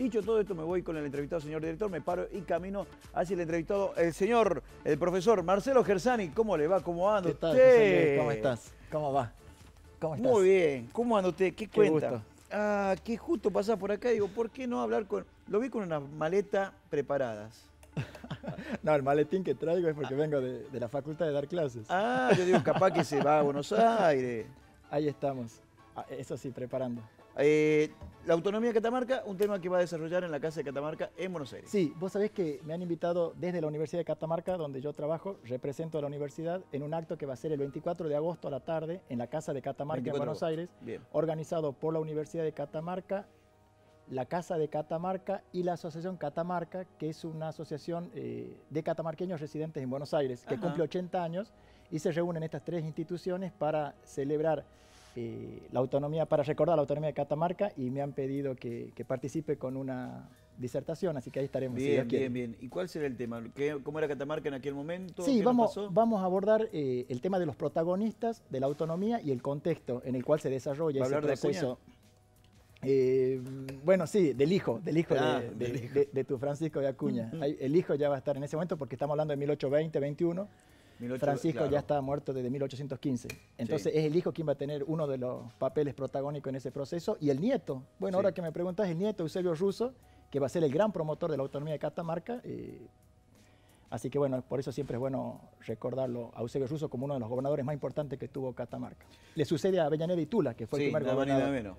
Dicho todo esto, me voy con el entrevistado, señor director, me paro y camino hacia el entrevistado, el señor, el profesor Marcelo Gersani. ¿Cómo le va? ¿Cómo anda ¿Qué tal, ¿Cómo estás? ¿Cómo va? ¿Cómo estás? Muy bien. ¿Cómo anda usted? ¿Qué, cuenta? Gusto. Ah, que justo pasás por acá, digo, ¿por qué no hablar con...? Lo vi con una maleta preparadas. no, el maletín que traigo es porque vengo de, la facultad de dar clases. Ah, yo digo, capaz que se va a Buenos Aires. Ahí estamos. Ah, eso sí, preparando. Eh, la autonomía de Catamarca, un tema que va a desarrollar en la Casa de Catamarca en Buenos Aires. Sí, vos sabés que me han invitado desde la Universidad de Catamarca, donde yo trabajo, represento a la universidad, en un acto que va a ser el 24 de agosto a la tarde en la Casa de Catamarca en Buenos Aires, organizado por la Universidad de Catamarca, la Casa de Catamarca y la Asociación Catamarca, que es una asociación eh, de catamarqueños residentes en Buenos Aires, que cumple 80 años y se reúnen estas tres instituciones para celebrar eh, la autonomía, para recordar la autonomía de Catamarca y me han pedido que, participe con una disertación, así que ahí estaremos. Bien, bien, bien. ¿Y cuál será el tema? ¿Qué, ¿Cómo era Catamarca en aquel momento? Sí, vamos, vamos a abordar eh, el tema de los protagonistas, de la autonomía y el contexto en el cual se desarrolla ese proceso. Eh, bueno, sí, del hijo, del hijo, de, ah, tu Francisco de Acuña. El hijo ya va a estar en ese momento porque estamos hablando de 1820, 21. Francisco ya estaba muerto desde 1815. Entonces es el hijo quien va a tener uno de los papeles protagónicos en ese proceso y el nieto. Bueno, ahora que me preguntas, el nieto Eusebio Russo, que va a ser el gran promotor de la autonomía de Catamarca. Eh, así que bueno, por eso siempre es bueno recordarlo a Eusebio Russo como uno de los gobernadores más importantes que tuvo Catamarca. Le sucede a Avellaneda y Tula, que fue el primer nada Más y nada menos.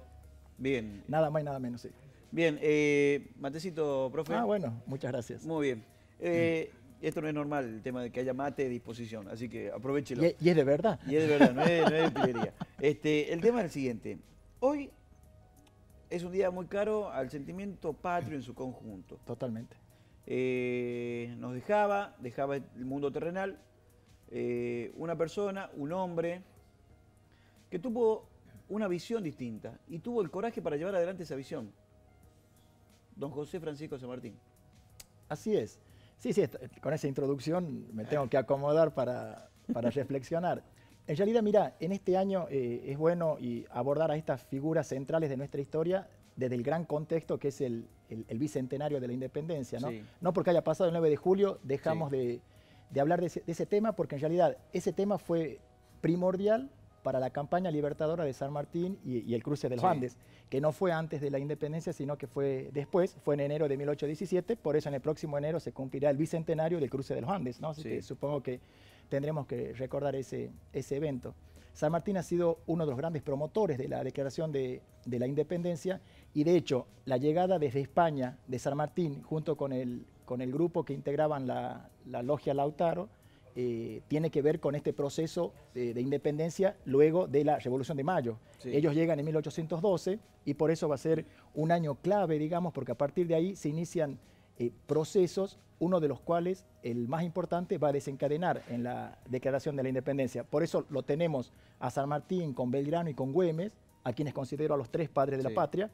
Bien. Nada más y nada menos, sí. Bien, eh, Matecito, profe. Ah, bueno, muchas gracias. Muy bien. Eh, esto no es normal, el tema de que haya mate de disposición, así que aprovechelo. Y, es de verdad. Y es de verdad, no es, Este, el tema es el siguiente. Hoy es un día muy caro al sentimiento patrio en su conjunto. Totalmente. Eh, nos dejaba, dejaba el mundo terrenal, eh, una persona, un hombre, que tuvo una visión distinta y tuvo el coraje para llevar adelante esa visión. Don José Francisco San Martín. Así es. Sí, sí, con esa introducción me tengo que acomodar para, para reflexionar. En realidad, mira, en este año eh, es bueno y abordar a estas figuras centrales de nuestra historia desde el gran contexto que es el, bicentenario de la independencia. ¿no? no porque haya pasado el 9 de julio, dejamos de, de, hablar de de ese tema, porque en realidad ese tema fue primordial para la campaña libertadora de San Martín y, el cruce de los Andes, que no fue antes de la independencia, sino que fue después, fue en enero de 1817, por eso en el próximo enero se cumplirá el bicentenario del cruce de los Andes, ¿no? Así que supongo que tendremos que recordar ese, ese evento. San Martín ha sido uno de los grandes promotores de la declaración de, la independencia y de hecho la llegada desde España de San Martín junto con el, con el grupo que integraban la Logia Lautaro, eh, tiene que ver con este proceso de, independencia luego de la Revolución de Mayo. Ellos llegan en 1812 y por eso va a ser un año clave, digamos, porque a partir de ahí se inician eh, procesos, uno de los cuales el más importante va a desencadenar en la Declaración de la Independencia. Por eso lo tenemos a San Martín con Belgrano y con Güemes, a quienes considero a los tres padres de la patria,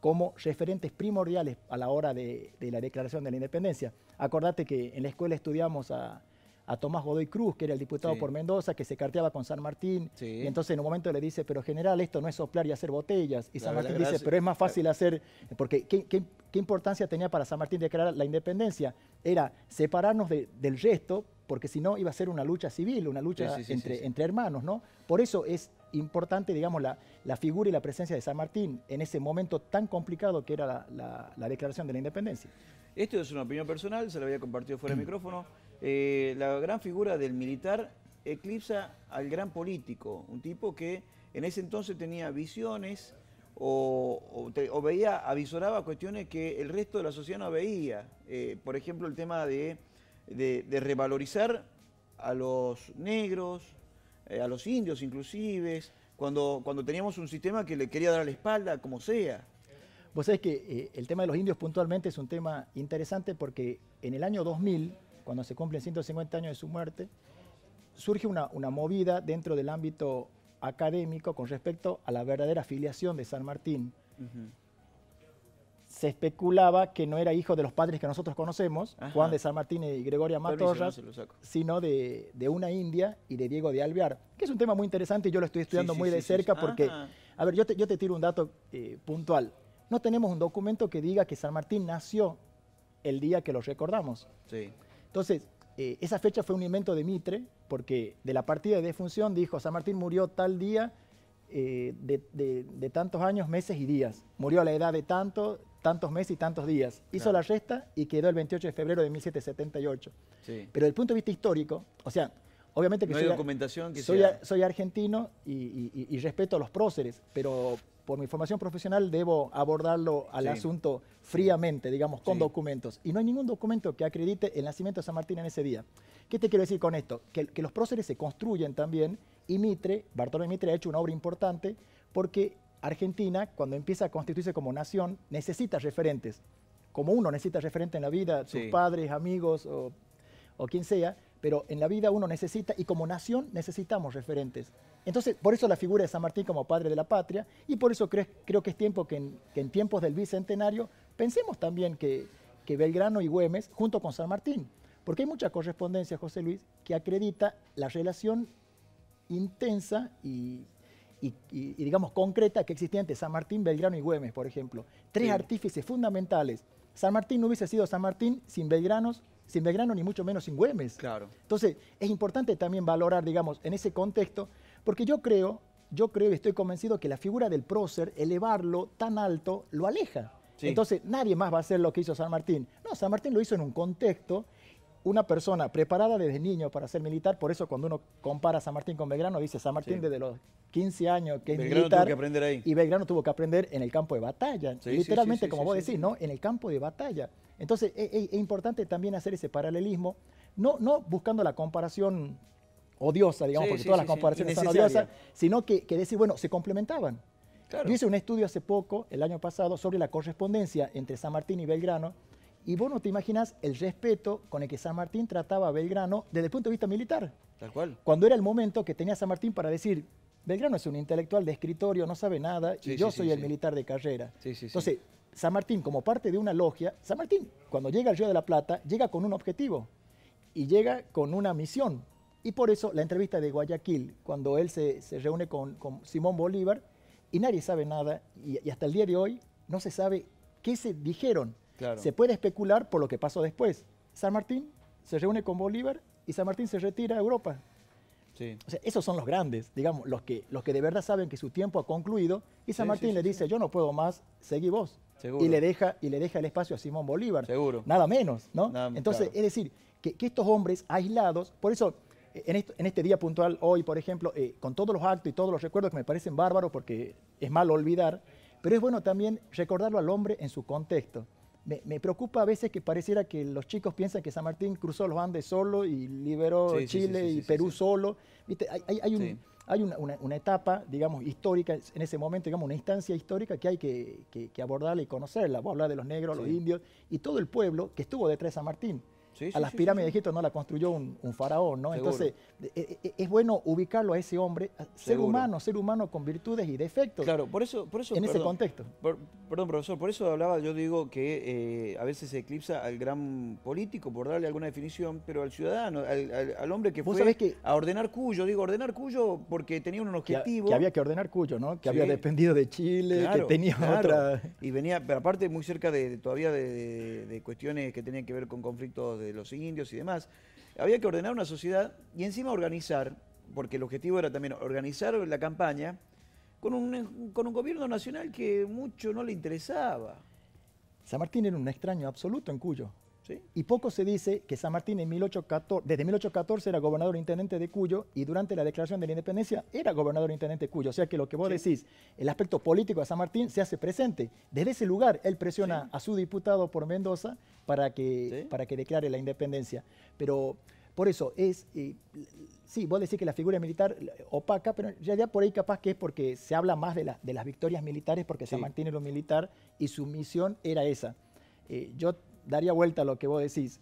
como referentes primordiales a la hora de, la Declaración de la Independencia. Acordate que en la escuela estudiamos a a Tomás Godoy Cruz, que era el diputado por Mendoza, que se carteaba con San Martín. Y entonces en un momento le dice, pero general, esto no es soplar y hacer botellas. Y San Martín dice, pero es más fácil eh. hacer, porque ¿qué, importancia tenía para San Martín declarar la independencia? Era separarnos del resto, porque si no iba a ser una lucha civil, una lucha entre, entre hermanos, ¿no? Por eso es importante, digamos, la, la, figura y la presencia de San Martín en ese momento tan complicado que era la, la declaración de la independencia. Esto es una opinión personal, se la había compartido fuera de micrófono. Eh, la gran figura del militar eclipsa al gran político, un tipo que en ese entonces tenía visiones o, veía, avisoraba cuestiones que el resto de la sociedad no veía. Eh, por ejemplo, el tema de, revalorizar a los negros, eh, a los indios inclusive, cuando, teníamos un sistema que le quería dar la espalda como sea. Vos sabés que el tema de los indios puntualmente es un tema interesante porque en el año 2000 cuando se cumplen 150 años de su muerte, surge una, movida dentro del ámbito académico con respecto a la verdadera filiación de San Martín. Se especulaba que no era hijo de los padres que nosotros conocemos, Juan de San Martín y Gregoria Matorra, sino de, una india y de Diego de Alvear, que es un tema muy interesante y yo lo estoy estudiando muy de cerca porque, a ver, yo te, yo te, tiro un dato eh, puntual. No tenemos un documento que diga que San Martín nació el día que lo recordamos. Sí. Entonces, eh, esa fecha fue un invento de Mitre, porque de la partida de defunción dijo, San Martín murió tal día eh, de, tantos años, meses y días. Murió a la edad de tanto, tantos meses y tantos días. Hizo la resta y quedó el 28 de febrero de 1778. Pero desde el punto de vista histórico, o sea, obviamente que soy, documentación que soy, argentino y, respeto a los próceres, pero por mi formación profesional debo abordarlo al asunto fríamente, digamos, con documentos. Y no hay ningún documento que acredite el nacimiento de San Martín en ese día. ¿Qué te quiero decir con esto? Que, los próceres se construyen también y Mitre, Bartolomé Mitre ha hecho una obra importante porque Argentina, cuando empieza a constituirse como nación, necesita referentes. Como uno necesita referente en la vida, sus padres, amigos o quien sea, pero en la vida uno necesita, y como nación necesitamos referentes. Entonces, por eso la figura de San Martín como padre de la patria, y por eso creo, que es tiempo que en, tiempos del Bicentenario pensemos también que, Belgrano y Güemes, junto con San Martín, porque hay mucha correspondencia, José Luis, que acredita la relación intensa y, digamos, concreta que existía entre San Martín, Belgrano y Güemes, por ejemplo. Tres artífices fundamentales. San Martín no hubiese sido San Martín sin Belgranos sin Belgrano ni mucho menos sin Güemes. Claro. Entonces, es importante también valorar, digamos, en ese contexto, porque yo creo, yo creo y estoy convencido que la figura del prócer, elevarlo tan alto, lo aleja. Entonces, nadie más va a hacer lo que hizo San Martín. No, San Martín lo hizo en un contexto una persona preparada desde niño para ser militar, por eso cuando uno compara a San Martín con Belgrano, dice San Martín desde los 15 años que es militar, aprender Y Belgrano tuvo que aprender en el campo de batalla, literalmente como vos decís, ¿no? En el campo de batalla. Entonces e, e, es, importante también hacer ese paralelismo, no, no buscando la comparación odiosa, digamos, porque todas las comparaciones son odiosas, sino que, que decir, bueno, se complementaban. Yo hice un estudio hace poco, el año pasado, sobre la correspondencia entre San Martín y Belgrano, y vos no te imaginas el respeto con el que San Martín trataba a Belgrano desde el punto de vista militar. Tal cual. Cuando era el momento que tenía San Martín para decir, Belgrano es un intelectual de escritorio, no sabe nada, y yo soy el militar de carrera. Entonces, San Martín, como parte de una logia, San Martín, cuando llega al Río de la Plata, llega con un objetivo y llega con una misión. Y por eso la entrevista de Guayaquil, cuando él se, reúne con, Simón Bolívar, y nadie sabe nada, y hasta el día de hoy no se sabe qué se dijeron. Se puede especular por lo que pasó después. San Martín se reúne con Bolívar y San Martín se retira a Europa. esos son los grandes, digamos, los que, los que de verdad saben que su tiempo ha concluido y San Martín le dice, yo no puedo más, seguí vos. Y, le deja, y le deja el espacio a Simón Bolívar. Seguro. Nada menos, ¿no? Entonces, es decir, que, estos hombres aislados, por eso eh, en, este día puntual hoy, por ejemplo, eh, con todos los actos y todos los recuerdos que me parecen bárbaros porque es malo olvidar, pero es bueno también recordarlo al hombre en su contexto me, preocupa a veces que pareciera que los chicos piensan que San Martín cruzó los Andes solo y liberó Chile y Perú solo. Hay, una, etapa, digamos, histórica, en ese momento, digamos, una instancia histórica que hay que, que, abordarla y conocerla. a hablar de los negros, los indios y todo el pueblo que estuvo detrás de San Martín a las pirámides de Egipto no la construyó un, faraón, ¿no? Entonces, e, e, es, bueno ubicarlo a ese hombre, ser humano, ser humano con virtudes y defectos. Claro, por eso... Por eso en ese contexto. perdón, profesor, por eso hablaba, yo digo que eh, a veces se eclipsa al gran político por darle alguna definición, pero al ciudadano, al, hombre que fue a ordenar Cuyo, digo, ordenar Cuyo porque tenía un objetivo... Que, había que ordenar Cuyo, ¿no? Que había dependido de Chile, que tenía otra... Y venía, pero aparte muy cerca de, todavía de, de cuestiones que tenían que ver con conflictos de de los indios y demás. Había que ordenar una sociedad y encima organizar, porque el objetivo era también organizar la campaña con un, con un gobierno nacional que mucho no le interesaba. San Martín era un extraño absoluto en Cuyo. Y poco se dice que San Martín en desde 1814 era gobernador intendente de Cuyo y durante la declaración de la independencia era gobernador intendente de Cuyo. O sea que lo que vos decís, el aspecto político de San Martín se hace presente. Desde ese lugar él presiona a su diputado por Mendoza para que, para que declare la independencia. Pero por eso es, eh, sí, vos decís que la figura militar eh, opaca, pero ya realidad por ahí capaz que es porque se habla más de, la, de las victorias militares porque San Martín era un militar y su misión era esa. Eh, yo daría vuelta a lo que vos decís.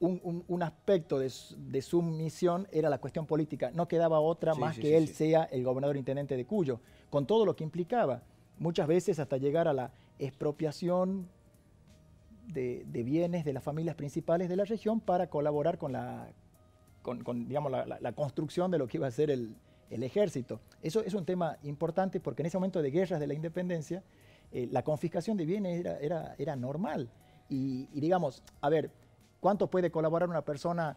Un, aspecto de, su misión era la cuestión política. No quedaba otra más que él sea el gobernador intendente de Cuyo, con todo lo que implicaba. Muchas veces hasta llegar a la expropiación de, bienes de las familias principales de la región para colaborar con la, construcción de lo que iba a ser el, ejército. Eso es un tema importante porque en ese momento de guerras de la independencia, eh, la confiscación de bienes era normal y, digamos, a ver, ¿cuánto puede colaborar una persona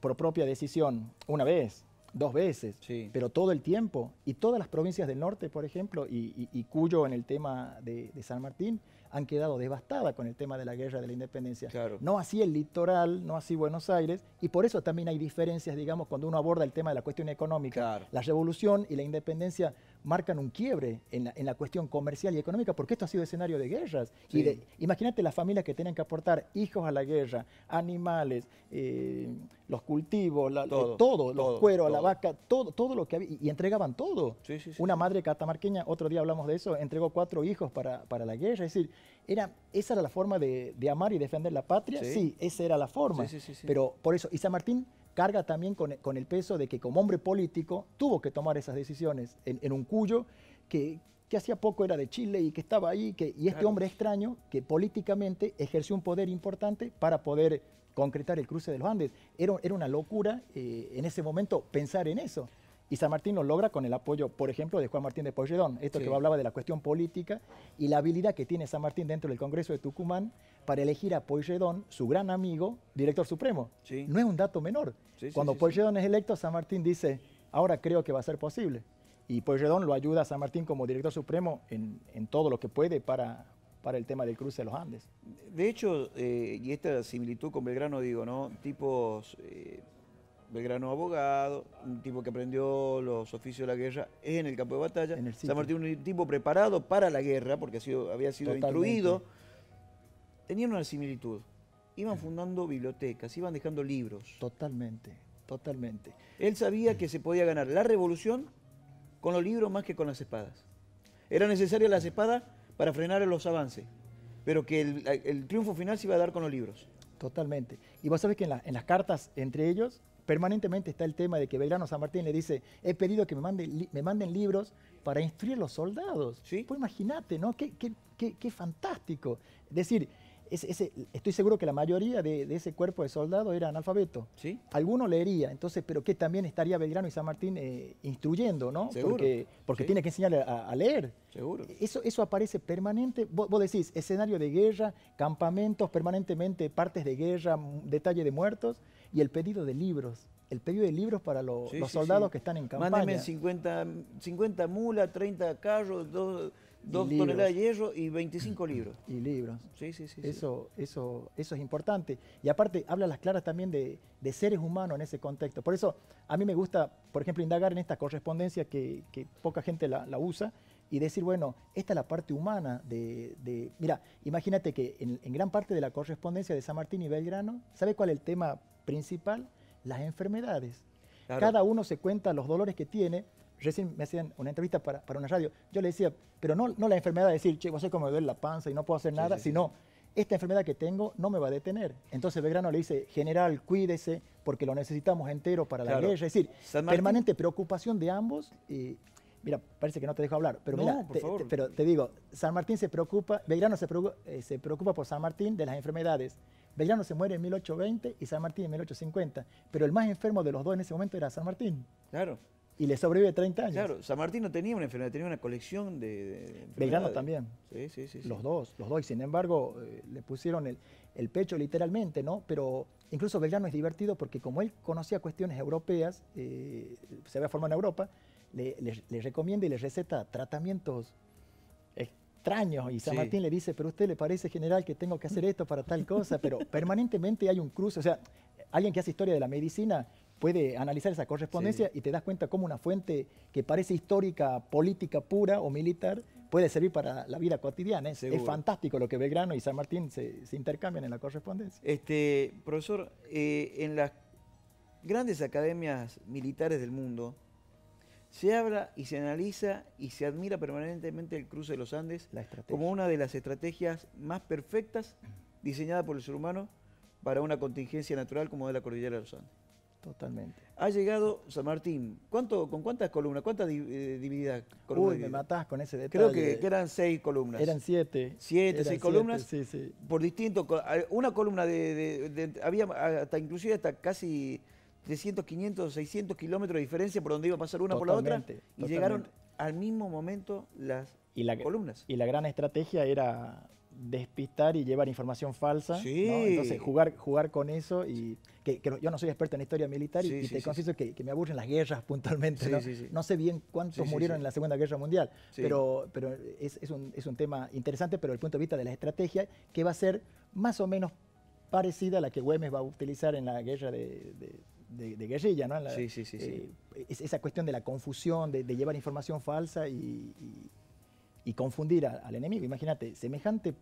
por propia decisión? Una vez, dos veces, pero todo el tiempo. Y todas las provincias del norte, por ejemplo, y, Cuyo en el tema de, San Martín, han quedado devastadas con el tema de la guerra de la independencia. No así el litoral, no así Buenos Aires, y por eso también hay diferencias, digamos, cuando uno aborda el tema de la cuestión económica. La revolución y la independencia marcan un quiebre en la, en la, cuestión comercial y económica, porque esto ha sido escenario de guerras. imagínate las familias que tenían que aportar hijos a la guerra, animales, eh, los cultivos, eh, todo, los cueros, la vaca, todo, todo lo que había, y, entregaban todo. Una madre catamarqueña, otro día hablamos de eso, entregó cuatro hijos para, la guerra. Es decir, era, esa era la forma de, de amar y defender la patria. Sí, esa era la forma. Pero por eso, y San Martín carga también con, el peso de que como hombre político tuvo que tomar esas decisiones en, un cuyo que, hacía poco era de Chile y que estaba ahí, que, y este hombre extraño que políticamente ejerció un poder importante para poder concretar el cruce de los Andes. Era, una locura eh, en ese momento pensar en eso. Y San Martín lo logra con el apoyo, por ejemplo, de Juan Martín de Poyedón, esto que hablaba de la cuestión política y la habilidad que tiene San Martín dentro del Congreso de Tucumán para elegir a Poyedón, su gran amigo, director supremo. No es un dato menor. Cuando Poyedón es electo, San Martín dice, ahora creo que va a ser posible. Y Poyedón lo ayuda a San Martín como director supremo en, todo lo que puede para, para el tema del cruce de los Andes. De hecho, eh, y esta similitud con Belgrano, digo, ¿no? Tipos eh, Belgrano abogado, un tipo que aprendió los oficios de la guerra en el campo de batalla. En San Martín, un tipo preparado para la guerra, porque había sido instruido. Tenían una similitud. Iban fundando bibliotecas, iban dejando libros. Totalmente, totalmente. Él sabía que se podía ganar la revolución con los libros más que con las espadas. Era necesaria la espada para frenar los avances, pero que el, triunfo final se iba a dar con los libros. Totalmente. Y vos sabés que en las cartas entre ellos permanentemente está el tema de que Belgrano San Martín le dice, he pedido que me, manden libros para instruir a los soldados. ¿Sí? Pues imagínate, ¿no? Qué, qué, fantástico. Es decir, ese, estoy seguro que la mayoría de, ese cuerpo de soldados era analfabeto. ¿Sí? Alguno leería, entonces, pero que también estaría Belgrano y San Martín eh, instruyendo, ¿no? Porque, tiene que enseñar a, leer. Seguro. Eso, eso aparece permanente. vos, decís, escenario de guerra, campamentos permanentemente, partes de guerra, detalle de muertos y el pedido de libros. El pedido de libros para los soldados que están en campaña. Mándenme 50, 50 mulas, 30 carros, 2, toneladas de hierro y 25 libros. Y libros. Sí, sí, sí. Eso, Eso, eso es importante. Y aparte, habla las claras también de, seres humanos en ese contexto. Por eso, a mí me gusta, por ejemplo, indagar en esta correspondencia que, poca gente la, usa, y decir, bueno, esta es la parte humana de... mira, imagínate que en, en, gran parte de la correspondencia de San Martín y Belgrano, ¿sabe cuál es el tema principal las enfermedades. Cada uno se cuenta los dolores que tiene. Recién me hacían una entrevista para, para una radio. Yo le decía, pero no, no la enfermedad de decir, che, vos sé cómo me duele la panza y no puedo hacer nada, sino esta enfermedad que tengo no me va a detener. Entonces Belgrano le dice, general, cuídese, porque lo necesitamos entero para la guerra. Es decir, permanente preocupación de ambos. Y, mira, parece que no te dejo hablar, pero, mira, pero te digo, San Martín se preocupa, Belgrano se eh, se preocupa por San Martín de las enfermedades. Belgrano se muere en 1820 y San Martín en 1850, pero el más enfermo de los dos en ese momento era San Martín. Claro. Y le sobrevive 30 años. Claro, San Martín no tenía una enfermedad, tenía una colección de... Belgrano también. Sí, sí, sí, Los dos, los dos. Y sin embargo, eh, le pusieron el, pecho literalmente, ¿no? Pero incluso Belgrano es divertido porque como él conocía cuestiones europeas, eh, se había formado en Europa, le recomienda y le receta tratamientos extraños. Y San Martín le dice, pero usted le parece, general, que tengo que hacer esto para tal cosa, pero permanentemente hay un cruce. O sea, alguien que hace historia de la medicina puede analizar esa correspondencia y te das cuenta cómo una fuente que parece histórica, política pura o militar puede servir para la vida cotidiana. Es, fantástico lo que Belgrano y San Martín se, intercambian en la correspondencia. Este, profesor, eh, en las grandes academias militares del mundo, se habla y se analiza y se admira permanentemente el cruce de los Andes como una de las estrategias más perfectas diseñadas por el ser humano para una contingencia natural como es la cordillera de los Andes. Totalmente. Ha llegado San Martín. ¿Cuánto, ¿Con cuántas columnas? ¿Cuántas eh, divididas? Columnas Uy, me matás con ese detalle. Creo que, eran seis columnas. Eran siete. Siete, seis columnas. Sí, sí. Por distinto, una columna de, de, Había hasta inclusive hasta casi 300, 500, 600 kilómetros de diferencia por donde iba a pasar una por la otra, y llegaron al mismo momento las columnas. Y la gran estrategia era despistar y llevar información falsa. Sí. Entonces, jugar, jugar con eso y. Que, yo no soy experto en historia militar y, te confieso que, me aburren las guerras puntualmente. ¿no? sé bien cuántos murieron en la Segunda Guerra Mundial, pero, pero es, un, tema interesante, pero el punto de vista de la estrategia, que va a ser más o menos parecida a la que Güemes va a utilizar en la guerra de de, guerrilla, ¿no? sí, sí, sí, eh, Esa cuestión de la confusión, de, llevar información falsa y, confundir al enemigo. Imagínate, semejante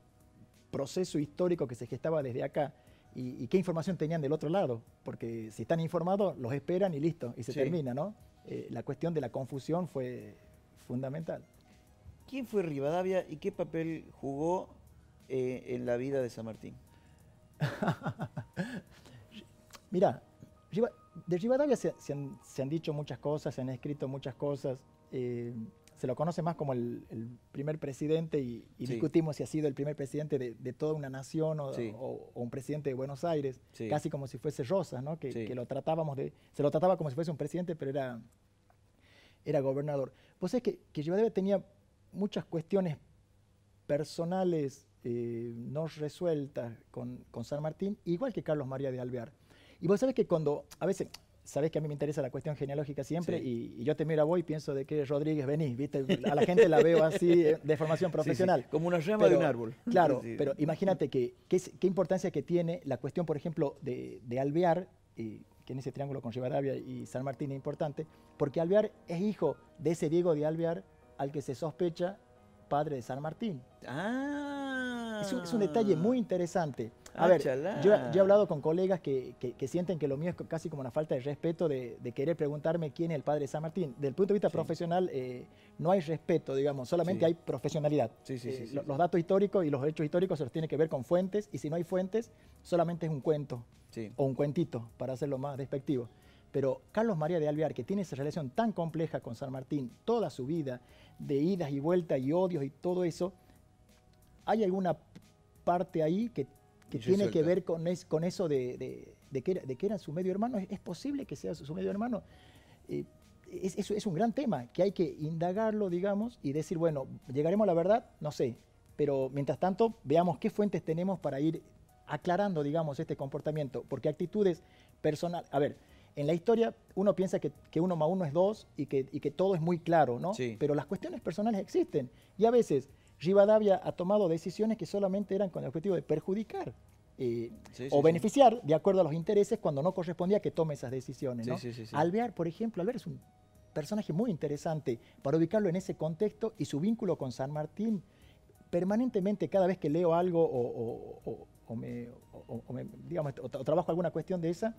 proceso histórico que se gestaba desde acá. Y, qué información tenían del otro lado, porque si están informados, los esperan y listo, y se termina, ¿no? Eh, la cuestión de la confusión fue fundamental. ¿Quién fue Rivadavia y qué papel jugó eh, en la vida de San Martín? Mira, de Rivadavia se, han, dicho muchas cosas, se han escrito muchas cosas. Eh, se lo conoce más como el, primer presidente y, discutimos si ha sido el primer presidente de, toda una nación o, un presidente de Buenos Aires, casi como si fuese Rosas, ¿no? que, lo tratábamos de, se lo trataba como si fuese un presidente, pero era, era gobernador. Pues es que, que Rivadavia tenía muchas cuestiones personales eh, no resueltas con, San Martín, igual que Carlos María de Alvear. Y vos sabés que cuando, a veces, sabés que a mí me interesa la cuestión genealógica siempre y, yo te miro a vos y pienso de que Rodríguez venís, ¿viste? A la gente la veo así eh, de formación profesional. Como una rama de un árbol. Claro, pero imagínate que, qué, qué importancia que tiene la cuestión, por ejemplo, de, de Alvear, que en ese triángulo con Rivadavia y San Martín es importante, porque Alvear es hijo de ese Diego de Alvear al que se sospecha padre de San Martín. Ah. Es un, es un detalle muy interesante. A ah, ver, yo, he hablado con colegas que, sienten que lo mío es casi como una falta de respeto de, querer preguntarme quién es el padre de San Martín. Del punto de vista profesional, eh, no hay respeto, digamos, solamente hay profesionalidad. Sí, eh, los, los datos históricos y los hechos históricos se los tiene que ver con fuentes, y si no hay fuentes, solamente es un cuento o un cuentito, para hacerlo más despectivo. Pero Carlos María de Alvear, que tiene esa relación tan compleja con San Martín toda su vida, de idas y vueltas y odios y todo eso, ¿hay alguna parte ahí que que tiene que ver con, con eso de, de, que era, de, que era, su medio hermano. ¿Es, posible que sea su, medio hermano? Eh, es, un gran tema que hay que indagarlo, digamos, y decir, bueno, ¿llegaremos a la verdad? No sé. Pero mientras tanto, veamos qué fuentes tenemos para ir aclarando, digamos, este comportamiento. Porque actitudes personales. A ver, en la historia uno piensa que, que uno más uno es dos y que, y que todo es muy claro, ¿no? Sí. Pero las cuestiones personales existen. Y a veces Rivadavia ha tomado decisiones que solamente eran con el objetivo de perjudicar eh, o beneficiar de acuerdo a los intereses cuando no correspondía que tome esas decisiones. ¿no? Alvear, por ejemplo, Alvear es un personaje muy interesante para ubicarlo en ese contexto y su vínculo con San Martín. Permanentemente, cada vez que leo algo o, o, o, o digamos, trabajo alguna cuestión de esa,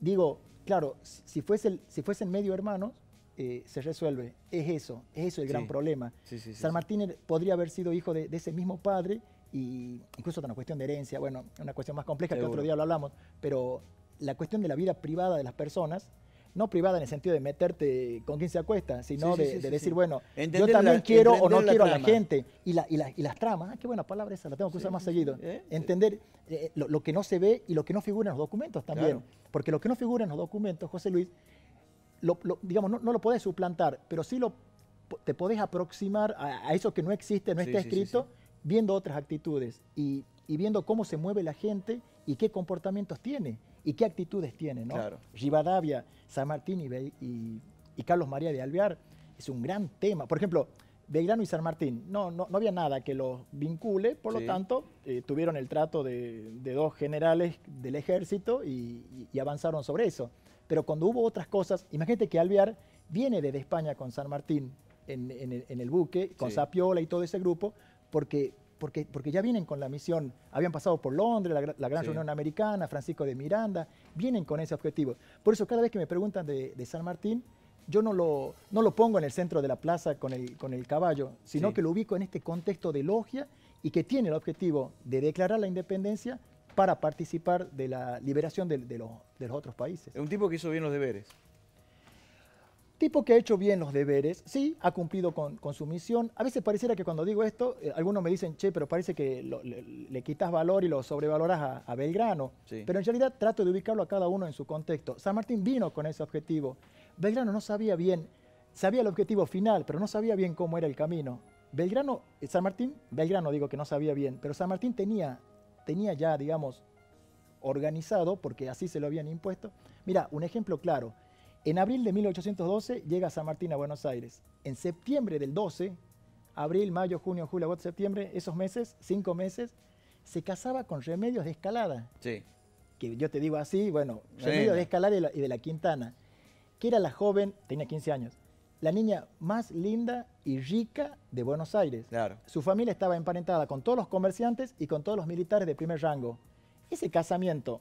digo, claro, si, fuese si fuesen medio hermanos, eh, se resuelve. Es eso, es eso el gran problema. San Martín er, podría haber sido hijo de, ese mismo padre y incluso una cuestión de herencia, bueno, una cuestión más compleja que otro día lo hablamos, pero la cuestión de la vida privada de las personas, no privada en el sentido de meterte con quien se acuesta, sino de, decir, bueno, yo también quiero o no quiero a la gente. Y, y, las tramas, ah, qué buena palabra esa, la tengo que usar más seguido. Eh, entender eh, lo, que no se ve y lo que no figura en los documentos también. Porque lo que no figura en los documentos, José Luis, digamos, no, lo puedes suplantar, pero sí lo, te podés aproximar a, eso que no existe, no está escrito, viendo otras actitudes y, viendo cómo se mueve la gente y qué comportamientos tiene y qué actitudes tiene. ¿no? Rivadavia, San Martín y, y, Carlos María de Alvear es un gran tema. Por ejemplo, Belgrano y San Martín, no, no, había nada que los vincule, por lo tanto, eh, tuvieron el trato de, de, dos generales del ejército y avanzaron sobre eso pero cuando hubo otras cosas, imagínate que Alvear viene desde España con San Martín en, el buque, con Sapiola y todo ese grupo, porque, porque, porque ya vienen con la misión, habían pasado por Londres, la, Gran Reunión Americana, Francisco de Miranda, vienen con ese objetivo. Por eso cada vez que me preguntan de, San Martín, yo no lo, no lo pongo en el centro de la plaza con el, con el caballo, sino que lo ubico en este contexto de logia y que tiene el objetivo de declarar la independencia para participar de la liberación de, los, otros países. Es un tipo que hizo bien los deberes tipo que ha hecho bien los deberes, sí, ha cumplido con, su misión. A veces pareciera que cuando digo esto, eh, algunos me dicen, che, pero parece que le, quitas valor y lo sobrevaloras a, Belgrano. Pero en realidad trato de ubicarlo a cada uno en su contexto. San Martín vino con ese objetivo. Belgrano no sabía bien, sabía el objetivo final, pero no sabía bien cómo era el camino. Belgrano, eh, San Martín, Belgrano digo que no sabía bien, pero San Martín tenía tenía ya, digamos, organizado, porque así se lo habían impuesto. Mira, un ejemplo claro. En abril de 1812 llega San Martín a Buenos Aires. En septiembre del 12, abril, mayo, junio, julio, agosto, septiembre, esos meses, cinco meses, se casaba con remedios de escalada. Sí. Que yo te digo así, bueno, remedios de escalada y de la Quintana, que era la joven, tenía 15 años, la niña más linda y rica de Buenos Aires. Su familia estaba emparentada con todos los comerciantes y con todos los militares de primer rango. Ese casamiento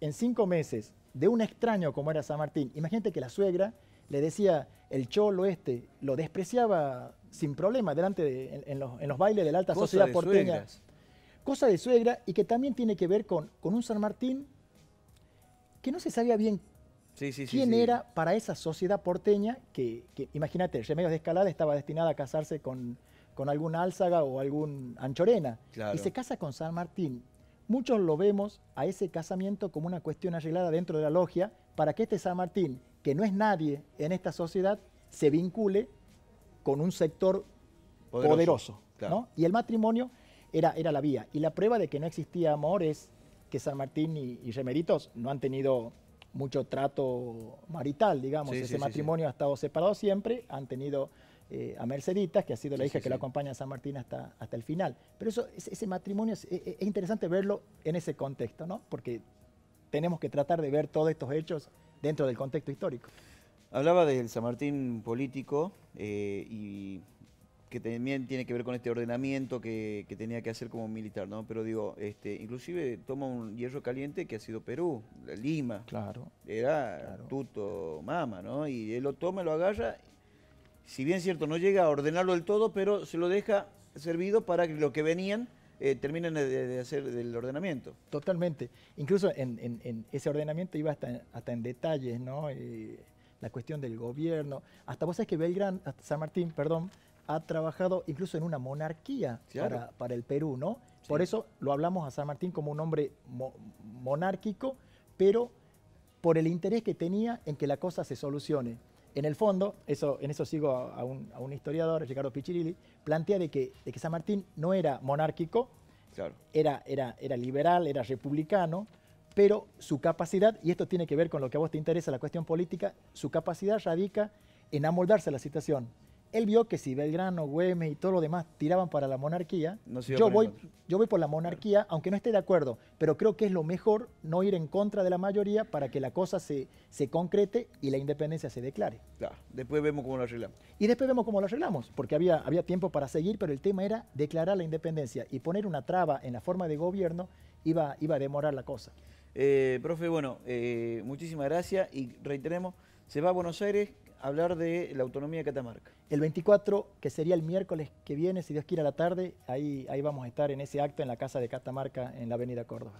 en cinco meses de un extraño como era San Martín, imagínate que la suegra le decía el cholo este, lo despreciaba sin problema delante de, en, los, bailes de la alta sociedad porteña. Cosa de suegra y que también tiene que ver con, con un San Martín que no se sabía bien ¿Quién era para esa sociedad porteña que, imagínate, Remedios de Escalada estaba destinada a casarse con, con algún Álzaga o algún Anchorena? Y se casa con San Martín. Muchos lo vemos a ese casamiento como una cuestión arreglada dentro de la logia para que este San Martín, que no es nadie en esta sociedad, se vincule con un sector poderoso. Y el matrimonio era, era la vía. Y la prueba de que no existía amor es que San Martín y, y Remeritos no han tenido mucho trato marital, digamos. Ese matrimonio ha estado separado siempre, han tenido eh, a Merceditas, que ha sido la hija que la acompaña a San Martín hasta, hasta el final. Pero eso, ese, matrimonio e, e, es, interesante verlo en ese contexto, ¿no? Porque tenemos que tratar de ver todos estos hechos dentro del contexto histórico. Hablaba del San Martín político eh, y que también tiene que ver con este ordenamiento que, tenía que hacer como militar, ¿no? Pero digo, este, inclusive toma un hierro caliente que ha sido Perú, Lima. Claro. Era tuto mama, ¿no? Y él lo toma, lo agarra. Si bien es cierto, no llega a ordenarlo del todo, pero se lo deja servido para que lo que venían eh, terminen de, hacer el ordenamiento. Totalmente. Incluso en, ese ordenamiento iba hasta, hasta en detalles, ¿no? Eh, la cuestión del gobierno. Hasta cosas que Belgrano, hasta San Martín, perdón, ha trabajado incluso en una monarquía para, el Perú, ¿no? Por eso lo hablamos a San Martín como un hombre monárquico, pero por el interés que tenía en que la cosa se solucione. En el fondo, eso, en eso sigo a, un, historiador, Ricardo Piccirilli, plantea de que, de que San Martín no era monárquico, era, era, era liberal, era republicano, pero su capacidad, y esto tiene que ver con lo que a vos te interesa, la cuestión política, su capacidad radica en amoldarse a la situación él vio que si Belgrano, Güemes y todo lo demás tiraban para la monarquía, yo, voy, yo voy por la monarquía, aunque no esté de acuerdo, pero creo que es lo mejor no ir en contra de la mayoría para que la cosa se, se concrete y la independencia se declare. Claro. Después vemos cómo lo arreglamos. Y después vemos cómo lo arreglamos, porque había, había tiempo para seguir, pero el tema era declarar la independencia y poner una traba en la forma de gobierno iba, iba a demorar la cosa. Eh, profe, bueno, eh, muchísimas gracias y reiteremos, se va a Buenos Aires hablar de la autonomía de Catamarca. El 24, que sería el miércoles que viene, si Dios quiere a la tarde, ahí, ahí vamos a estar en ese acto en la Casa de Catamarca, en la Avenida Córdoba.